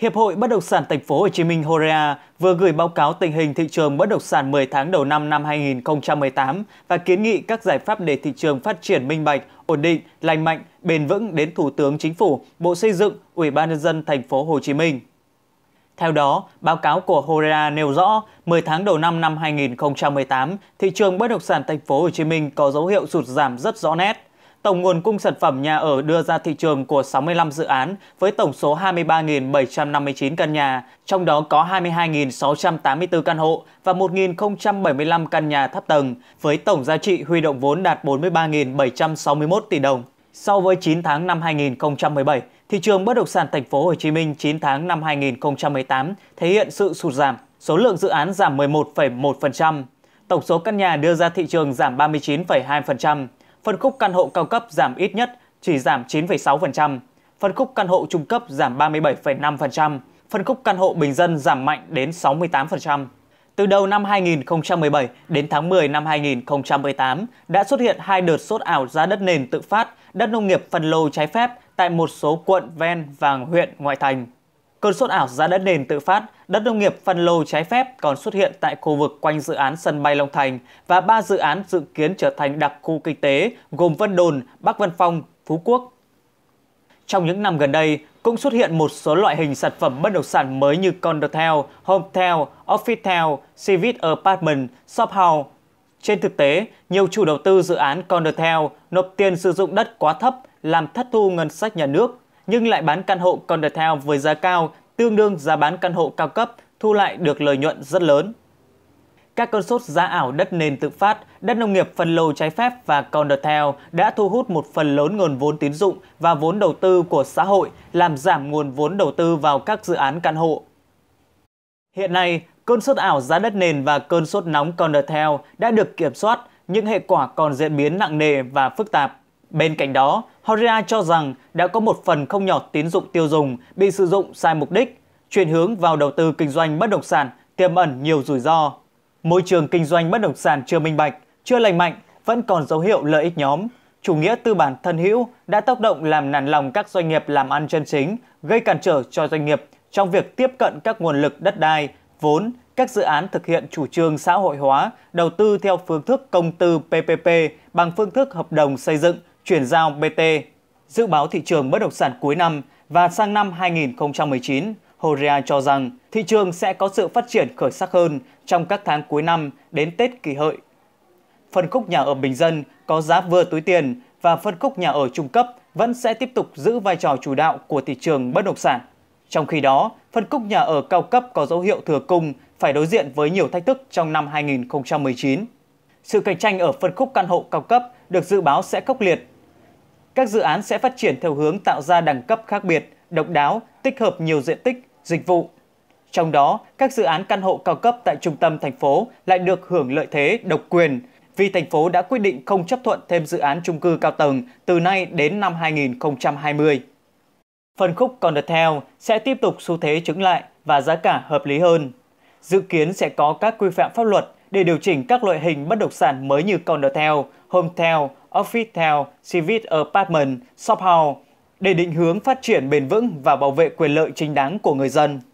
Hiệp hội Bất động sản Thành phố Hồ Chí Minh Horea vừa gửi báo cáo tình hình thị trường bất động sản 10 tháng đầu năm năm 2018 và kiến nghị các giải pháp để thị trường phát triển minh bạch, ổn định, lành mạnh, bền vững đến Thủ tướng Chính phủ, Bộ Xây dựng, Ủy ban nhân dân Thành phố Hồ Chí Minh. Theo đó, báo cáo của Horea nêu rõ, 10 tháng đầu năm năm 2018, thị trường bất động sản Thành phố Hồ Chí Minh có dấu hiệu sụt giảm rất rõ nét tổng nguồn cung sản phẩm nhà ở đưa ra thị trường của 65 dự án với tổng số 23.759 căn nhà, trong đó có 22.684 căn hộ và 1.075 căn nhà thấp tầng, với tổng giá trị huy động vốn đạt 43.761 tỷ đồng. So với 9 tháng năm 2017, thị trường bất động sản thành phố Hồ Chí Minh 9 tháng năm 2018 thể hiện sự sụt giảm, số lượng dự án giảm 11,1%, tổng số căn nhà đưa ra thị trường giảm 39,2%, phân khúc căn hộ cao cấp giảm ít nhất chỉ giảm 9,6%, phân khúc căn hộ trung cấp giảm 37,5%, phân khúc căn hộ bình dân giảm mạnh đến 68%. Từ đầu năm 2017 đến tháng 10 năm 2018 đã xuất hiện hai đợt sốt ảo giá đất nền tự phát, đất nông nghiệp phân lô trái phép tại một số quận ven và huyện ngoại thành. Cơn sốt ảo giá đất nền tự phát, đất nông nghiệp phân lô trái phép còn xuất hiện tại khu vực quanh dự án sân bay Long Thành và ba dự án dự kiến trở thành đặc khu kinh tế gồm Vân Đồn, Bắc Vân Phong, Phú Quốc. Trong những năm gần đây, cũng xuất hiện một số loại hình sản phẩm bất động sản mới như condotel, hometel, officetel, civic apartment, shop house. Trên thực tế, nhiều chủ đầu tư dự án condotel nộp tiền sử dụng đất quá thấp làm thất thu ngân sách nhà nước nhưng lại bán căn hộ condotel với giá cao, tương đương giá bán căn hộ cao cấp, thu lại được lợi nhuận rất lớn. Các cơn sốt giá ảo đất nền tự phát, đất nông nghiệp phân lô trái phép và condotel đã thu hút một phần lớn nguồn vốn tín dụng và vốn đầu tư của xã hội, làm giảm nguồn vốn đầu tư vào các dự án căn hộ. Hiện nay, cơn sốt ảo giá đất nền và cơn sốt nóng condotel đã được kiểm soát, nhưng hệ quả còn diễn biến nặng nề và phức tạp. Bên cạnh đó, Horia cho rằng đã có một phần không nhỏ tín dụng tiêu dùng bị sử dụng sai mục đích, chuyển hướng vào đầu tư kinh doanh bất động sản tiềm ẩn nhiều rủi ro. Môi trường kinh doanh bất động sản chưa minh bạch, chưa lành mạnh, vẫn còn dấu hiệu lợi ích nhóm. Chủ nghĩa tư bản thân hữu đã tác động làm nản lòng các doanh nghiệp làm ăn chân chính, gây cản trở cho doanh nghiệp trong việc tiếp cận các nguồn lực đất đai, vốn, các dự án thực hiện chủ trương xã hội hóa, đầu tư theo phương thức công tư PPP bằng phương thức hợp đồng xây dựng chuyển giao BT. Dự báo thị trường bất động sản cuối năm và sang năm 2019, Horea cho rằng thị trường sẽ có sự phát triển khởi sắc hơn trong các tháng cuối năm đến Tết kỷ hợi. Phân khúc nhà ở bình dân có giá vừa túi tiền và phân khúc nhà ở trung cấp vẫn sẽ tiếp tục giữ vai trò chủ đạo của thị trường bất động sản. Trong khi đó, phân khúc nhà ở cao cấp có dấu hiệu thừa cung phải đối diện với nhiều thách thức trong năm 2019. Sự cạnh tranh ở phân khúc căn hộ cao cấp được dự báo sẽ khốc liệt các dự án sẽ phát triển theo hướng tạo ra đẳng cấp khác biệt, độc đáo, tích hợp nhiều diện tích, dịch vụ. Trong đó, các dự án căn hộ cao cấp tại trung tâm thành phố lại được hưởng lợi thế độc quyền vì thành phố đã quyết định không chấp thuận thêm dự án trung cư cao tầng từ nay đến năm 2020. Phần khúc còn theo sẽ tiếp tục xu thế chứng lại và giá cả hợp lý hơn. Dự kiến sẽ có các quy phạm pháp luật để điều chỉnh các loại hình bất động sản mới như condotel, hometel, officetel, civic apartment, shophouse để định hướng phát triển bền vững và bảo vệ quyền lợi chính đáng của người dân.